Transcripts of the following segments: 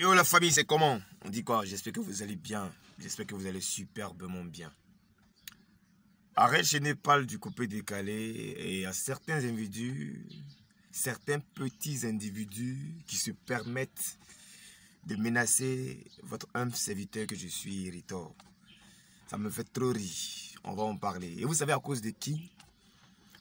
Yo la famille, c'est comment On dit quoi J'espère que vous allez bien. J'espère que vous allez superbement bien. Arrête chez du coupé décalé et à certains individus, certains petits individus qui se permettent de menacer votre humble serviteur que je suis, Ritor. Ça me fait trop rire. On va en parler. Et vous savez à cause de qui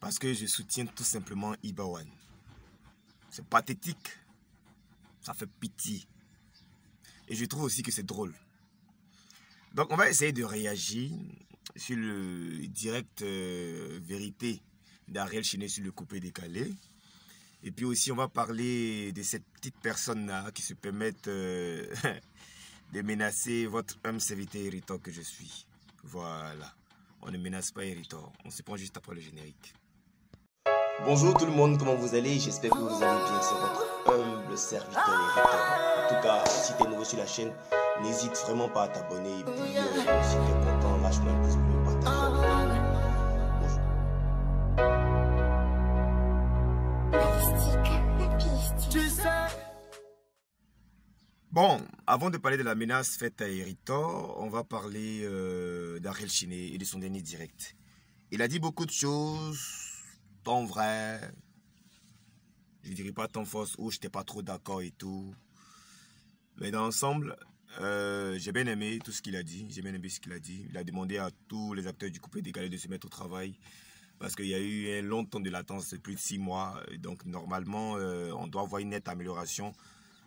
Parce que je soutiens tout simplement Ibawan. C'est pathétique. Ça fait pitié. Et je trouve aussi que c'est drôle. Donc on va essayer de réagir sur le direct euh, vérité d'Ariel Chiné sur le coupé décalé. Et puis aussi on va parler de cette petite personne-là qui se permettent euh, de menacer votre homme serviteur irritant que je suis. Voilà. On ne menace pas irritant. On se prend juste après le générique. Bonjour tout le monde, comment vous allez J'espère que vous allez bien. C'est votre humble serviteur irritant tout cas, si t'es nouveau sur la chaîne, n'hésite vraiment pas à t'abonner. Et puis, euh, si t'es content, lâche-moi un pouce bleu, partage. Bon, avant de parler de la menace faite à Eritor, on va parler euh, d'Ariel Chiné et de son dernier direct. Il a dit beaucoup de choses, tant vrai, je dirais pas tant fausse, où j'étais pas trop d'accord et tout. Mais dans l'ensemble, euh, j'ai bien aimé tout ce qu'il a dit. J'ai bien aimé ce qu'il a dit. Il a demandé à tous les acteurs du coupé décalé de se mettre au travail parce qu'il y a eu un long temps de latence, plus de six mois. Donc normalement, euh, on doit avoir une nette amélioration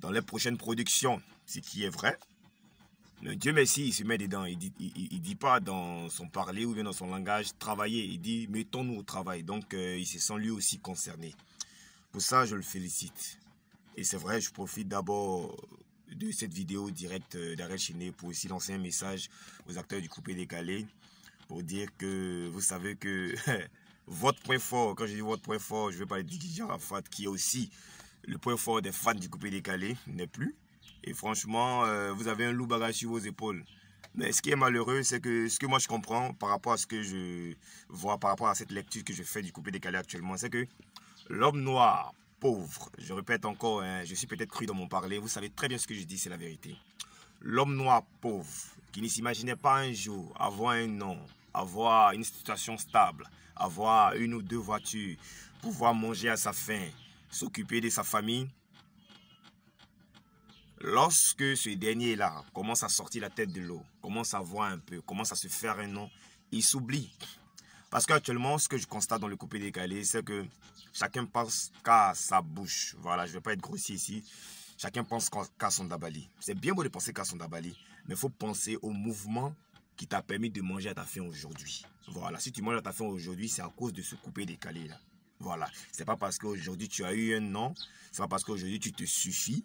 dans les prochaines productions, ce qui est vrai. Mais Dieu merci, il se met dedans. Il ne dit, il, dit pas dans son parler ou bien dans son langage travailler. Il dit mettons-nous au travail. Donc euh, il se sent lui aussi concerné. Pour ça, je le félicite. Et c'est vrai, je profite d'abord de cette vidéo directe euh, d'Arrêt Chiné pour aussi lancer un message aux acteurs du coupé décalé pour dire que vous savez que votre point fort, quand je dis votre point fort, je vais parler de Didier Rafat qui est aussi le point fort des fans du coupé décalé, n'est plus. Et franchement, euh, vous avez un loup bagage sur vos épaules. Mais ce qui est malheureux, c'est que ce que moi je comprends par rapport à ce que je vois, par rapport à cette lecture que je fais du coupé décalé actuellement, c'est que l'homme noir pauvre. Je répète encore, hein, je suis peut-être cru dans mon parler, vous savez très bien ce que je dis, c'est la vérité. L'homme noir pauvre, qui ne s'imaginait pas un jour avoir un nom, avoir une situation stable, avoir une ou deux voitures, pouvoir manger à sa faim, s'occuper de sa famille. Lorsque ce dernier-là commence à sortir la tête de l'eau, commence à voir un peu, commence à se faire un nom, il s'oublie. Parce qu'actuellement, ce que je constate dans le coupé décalé, c'est que Chacun pense qu'à sa bouche. Voilà, je ne vais pas être grossier ici. Chacun pense qu'à son dabali. C'est bien beau de penser qu'à son dabali, mais il faut penser au mouvement qui t'a permis de manger à ta faim aujourd'hui. Voilà, si tu manges à ta faim aujourd'hui, c'est à cause de ce coupé décalé là. Voilà, c'est pas parce qu'aujourd'hui tu as eu un nom, c'est pas parce qu'aujourd'hui tu te suffis,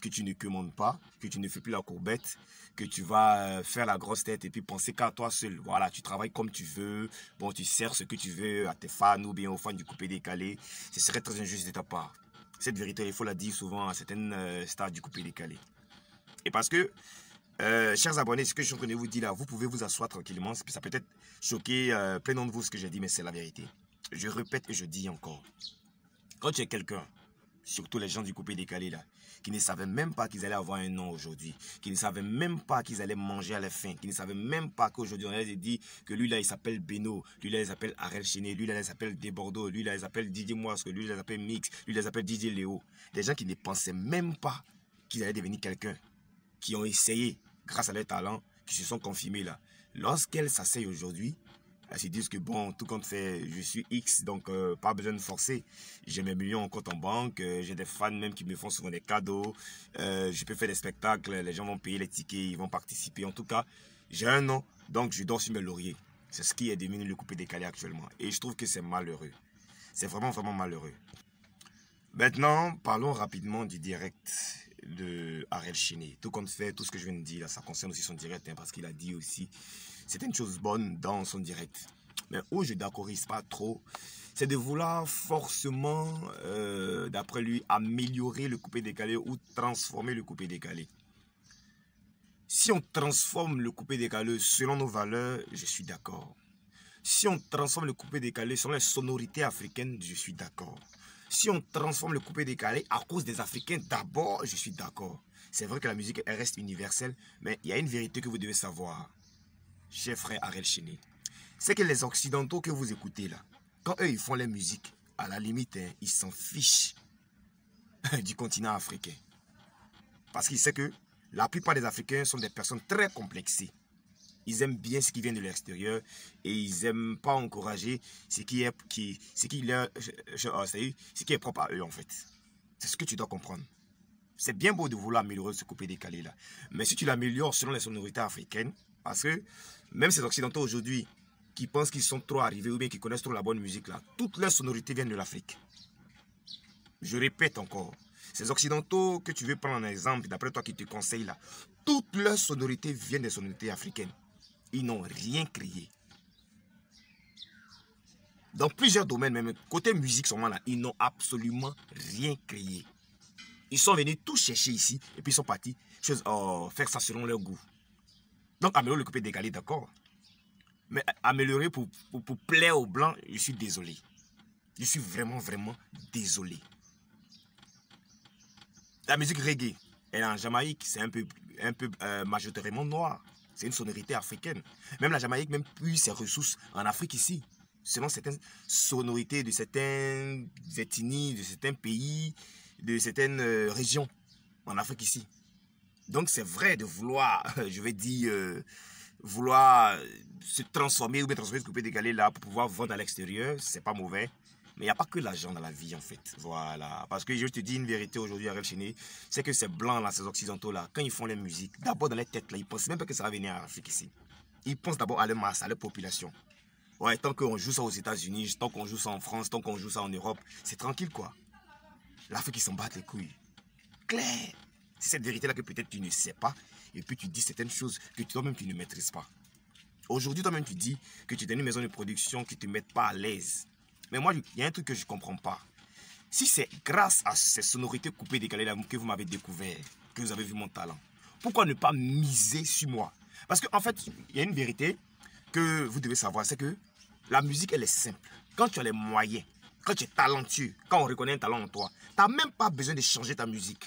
que tu ne commandes pas, que tu ne fais plus la courbette, que tu vas euh, faire la grosse tête et puis penser qu'à toi seul. Voilà, tu travailles comme tu veux, bon, tu sers ce que tu veux à tes fans ou bien aux fans du coupé décalé. Ce serait très injuste de ta part. Cette vérité, il faut la dire souvent à certaines euh, stars du coupé décalé. Et parce que, euh, chers abonnés, ce que je suis en train de vous dire là, vous pouvez vous asseoir tranquillement. Ça peut être choquer plein de vous ce que j'ai dit, mais c'est la vérité. Je répète et je dis encore. Quand tu es quelqu'un Surtout les gens du coupé décalé là, qui ne savaient même pas qu'ils allaient avoir un nom aujourd'hui, qui ne savaient même pas qu'ils allaient manger à la fin, qui ne savaient même pas qu'aujourd'hui on allait dire que lui là il s'appelle Beno, lui là il s'appelle Arel Chené, lui là il s'appelle Desbordeaux, lui là il s'appelle Didier Moisque, lui là il s'appelle Mix, lui là il s'appelle Didier Léo. Des gens qui ne pensaient même pas qu'ils allaient devenir quelqu'un, qui ont essayé grâce à leur talent, qui se sont confirmés là. Lorsqu'elle s'asseye aujourd'hui, elles se disent que bon, tout compte fait je suis X, donc euh, pas besoin de forcer. J'ai mes millions en compte en banque, euh, j'ai des fans même qui me font souvent des cadeaux, euh, je peux faire des spectacles, les gens vont payer les tickets, ils vont participer. En tout cas, j'ai un nom, donc je dors sur mes lauriers. C'est ce qui est diminué le coupé décalé actuellement. Et je trouve que c'est malheureux. C'est vraiment, vraiment malheureux. Maintenant, parlons rapidement du direct de Ariel Cheney Tout compte fait, tout ce que je viens de dire, ça concerne aussi son direct, hein, parce qu'il a dit aussi c'est une chose bonne dans son direct. Mais où je d'accordise pas trop, c'est de vouloir forcément, euh, d'après lui, améliorer le coupé décalé ou transformer le coupé décalé. Si on transforme le coupé décalé selon nos valeurs, je suis d'accord. Si on transforme le coupé décalé selon les sonorités africaines, je suis d'accord. Si on transforme le coupé décalé à cause des Africains, d'abord, je suis d'accord. C'est vrai que la musique reste universelle, mais il y a une vérité que vous devez savoir cher frère Arel Cheney. c'est que les Occidentaux que vous écoutez là, quand eux ils font les musiques, à la limite, hein, ils s'en fichent du continent africain. Parce qu'ils savent que la plupart des Africains sont des personnes très complexées. Ils aiment bien ce qui vient de l'extérieur et ils n'aiment pas encourager ce qui est, qui, ce qui, leur, ah, ce qui est propre à eux en fait. C'est ce que tu dois comprendre. C'est bien beau de vouloir améliorer ce coupé décalé là. Mais si tu l'améliores selon les sonorités africaines, parce que même ces Occidentaux aujourd'hui qui pensent qu'ils sont trop arrivés ou bien qui connaissent trop la bonne musique là, toutes leurs sonorités viennent de l'Afrique. Je répète encore, ces Occidentaux que tu veux prendre en exemple, d'après toi qui te conseille là, toutes leurs sonorités viennent des sonorités africaines. Ils n'ont rien créé. Dans plusieurs domaines, même côté musique seulement là, ils n'ont absolument rien créé. Ils sont venus tout chercher ici et puis ils sont partis oh, faire ça selon leur goût. Donc, améliorer le coupé décalé d'accord. Mais euh, améliorer pour, pour, plaire aux Blancs, je suis désolé. Je suis vraiment, vraiment désolé. La musique reggae, elle est en Jamaïque, c'est un peu, un peu euh, majoritairement noir. C'est une sonorité africaine. Même la Jamaïque, même plus ses ressources en Afrique ici. Selon certaines sonorités de certaines ethnies, de certains pays, de certaines euh, régions en Afrique ici. Donc c'est vrai de vouloir, je vais dire, euh, vouloir euh, se transformer ou bien transformer ce coupé là pour pouvoir vendre à l'extérieur, c'est pas mauvais. Mais il n'y a pas que l'argent dans la vie, en fait. Voilà. Parce que je te dis une vérité aujourd'hui, à Cheney, c'est que ces blancs, là, ces occidentaux, là, quand ils font les musique, d'abord dans les têtes, là, ils pensent même pas que ça va venir en Afrique ici. Ils pensent d'abord à leur masse, à leur population. Ouais, tant qu'on joue ça aux États-Unis, tant qu'on joue ça en France, tant qu'on joue ça en Europe, c'est tranquille, quoi. L'Afrique, ils s'en battent les couilles. Claire. C'est cette vérité-là que peut-être tu ne sais pas. Et puis tu dis certaines choses que toi-même tu ne maîtrises pas. Aujourd'hui, toi-même tu dis que tu es dans une maison de production qui ne te met pas à l'aise. Mais moi, il y a un truc que je ne comprends pas. Si c'est grâce à ces sonorités coupées décalées là que vous m'avez découvert, que vous avez vu mon talent, pourquoi ne pas miser sur moi Parce qu'en en fait, il y a une vérité que vous devez savoir, c'est que la musique, elle est simple. Quand tu as les moyens, quand tu es talentueux, quand on reconnaît un talent en toi, tu n'as même pas besoin de changer ta musique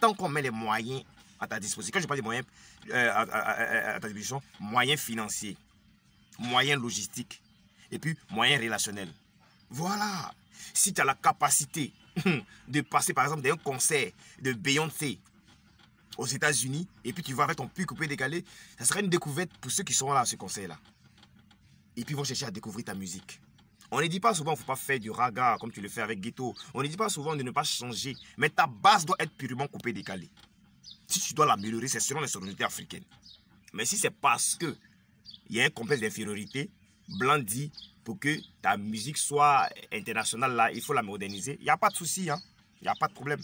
tant qu'on met les moyens à ta disposition, quand je parle des moyens euh, à, ta disposition, moyens financiers, moyens logistiques et puis moyens relationnels. Voilà. Si tu as la capacité de passer par exemple d'un concert de Beyoncé aux États-Unis et puis tu vas avec ton puits coupé décalé, ça sera une découverte pour ceux qui sont là à ce concert-là. Et puis vont chercher à découvrir ta musique. On ne dit pas souvent, qu'il ne faut pas faire du raga comme tu le fais avec Ghetto. On ne dit pas souvent de ne pas changer. Mais ta base doit être purement coupée, décalée. Si tu dois l'améliorer, c'est selon les sonorités africaines. Mais si c'est parce que il y a un complexe d'infériorité, Blanc dit pour que ta musique soit internationale, là, il faut la moderniser. Il n'y a pas de souci, hein? il n'y a pas de problème.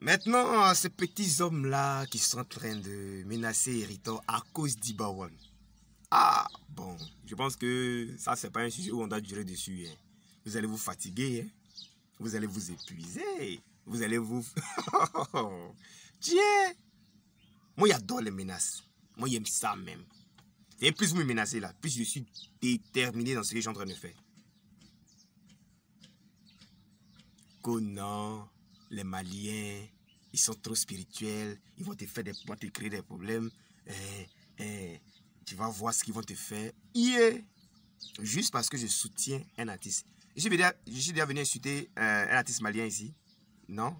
Maintenant, euh, ces petits hommes-là qui sont en train de menacer Hérito à cause d'Ibawan. Ah, Bon, je pense que ça, c'est pas un sujet où on doit durer dessus. Hein. Vous allez vous fatiguer, hein. vous allez vous épuiser, vous allez vous... Tiens Moi, j'adore les menaces. Moi, j'aime ça même. Et plus vous me menacez là, plus je suis déterminé dans ce que je en train de faire. Conan, les Maliens, ils sont trop spirituels, ils vont te faire des points, te créer des problèmes. Eh, eh tu vas voir ce qu'ils vont te faire. Hier, Juste parce que je soutiens un artiste. Je suis déjà, je suis venu insulter euh, un artiste malien ici. Non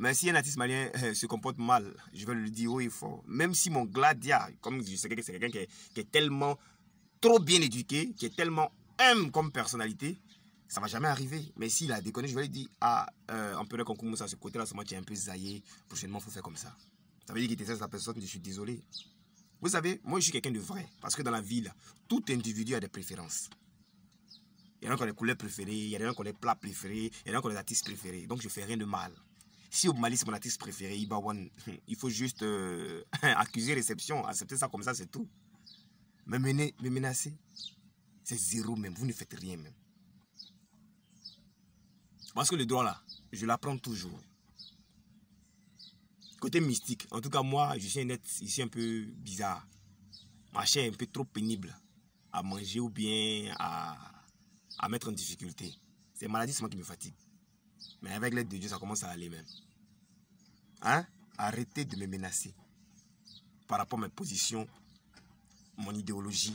mais si un artiste malien euh, se comporte mal, je vais le dire haut oh, il faut. Même si mon gladia, comme je sais que c'est quelqu'un qui, est tellement trop bien éduqué, qui est tellement humble comme personnalité, ça va jamais arriver. Mais s'il a déconné, je vais lui dire Ah, euh, on peut le ça, ce côté-là, moi tu es un peu zaillé. Prochainement, il faut faire comme ça. Ça veut dire qu'il était la personne, je suis désolé. Vous savez, moi je suis quelqu'un de vrai. Parce que dans la vie, tout individu a des préférences. Il y en a qui ont les couleurs préférées, il y en a qui ont les plats préférés, il y en a qui ont les artistes préférés. Donc je ne fais rien de mal. Si au Mali, c'est mon artiste préféré, Ibawan, il faut juste euh, accuser réception, accepter ça comme ça, c'est tout. Me, mener, me menacer, c'est zéro même. Vous ne faites rien même. Parce que le droit là, je l'apprends toujours. Côté mystique. En tout cas, moi, je suis un être ici un peu bizarre. Ma chair est un peu trop pénible à manger ou bien à, à mettre en difficulté. C'est maladie moi qui me fatigue. Mais avec l'aide de Dieu, ça commence à aller même. Hein? Arrêtez de me menacer par rapport à ma position, mon idéologie.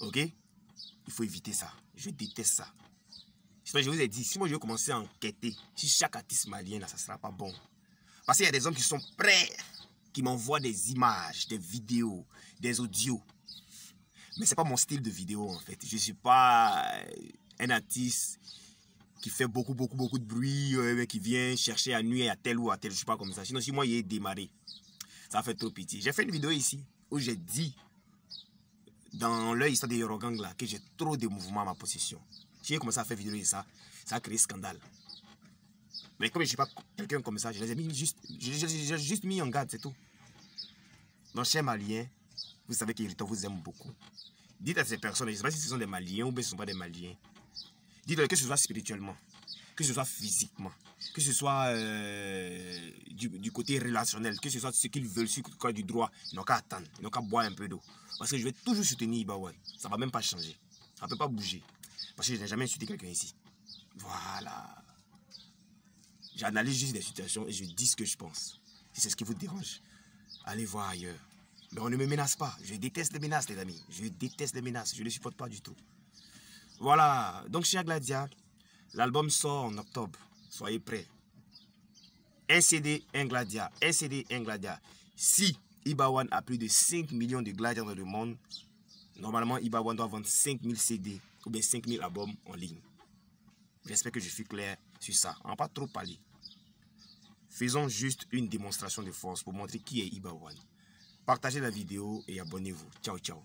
Ok Il faut éviter ça. Je déteste ça. Je vous ai dit, si moi je vais commencer à enquêter, si chaque artiste malien, là, ça ne sera pas bon. Parce qu'il y a des hommes qui sont prêts, qui m'envoient des images, des vidéos, des audios. Mais c'est pas mon style de vidéo en fait. Je suis pas euh, un artiste qui fait beaucoup, beaucoup, beaucoup de bruit, euh, qui vient chercher à nuit à tel ou à tel. Je suis pas comme ça. Sinon, si moi, il est démarré. Ça fait trop pitié. J'ai fait une vidéo ici où j'ai dit dans l'histoire des Eurogang, là que j'ai trop de mouvements à ma possession. J'ai commencé à faire vidéo et ça, ça a créé scandale. Mais comme je ne suis pas quelqu'un comme ça, je les ai mis juste, juste mis en garde, c'est tout. Donc, chers Maliens, vous savez qu'Irito vous aime beaucoup. Dites à ces personnes, je ne sais pas si ce sont des Maliens ou bien ce ne sont pas des Maliens. Dites-leur que ce soit spirituellement, que ce soit physiquement, que ce soit euh, du, côté relationnel, que ce soit ce qu'ils veulent, sur le du droit. Ils n'ont qu'à attendre, ils n'ont qu'à boire un peu d'eau. Parce que je vais toujours soutenir ouais Ça ne va même pas changer. Ça ne peut pas bouger. Parce que je n'ai jamais insulté quelqu'un ici. Voilà. J'analyse juste les situations et je dis ce que je pense. Si c'est ce qui vous dérange, allez voir ailleurs. Mais on ne me menace pas. Je déteste les menaces, les amis. Je déteste les menaces. Je ne les supporte pas du tout. Voilà. Donc, chez Gladia, l'album sort en octobre. Soyez prêts. Un CD, un Gladia. Un CD, un Gladia. Si One a plus de 5 millions de Gladias dans le monde, normalement, Iba One doit vendre 5000 CD ou bien 5000 albums en ligne. J'espère que je suis clair ça. On va pas trop parler. Faisons juste une démonstration de force pour montrer qui est Ibawan. Partagez la vidéo et abonnez-vous. Ciao, ciao.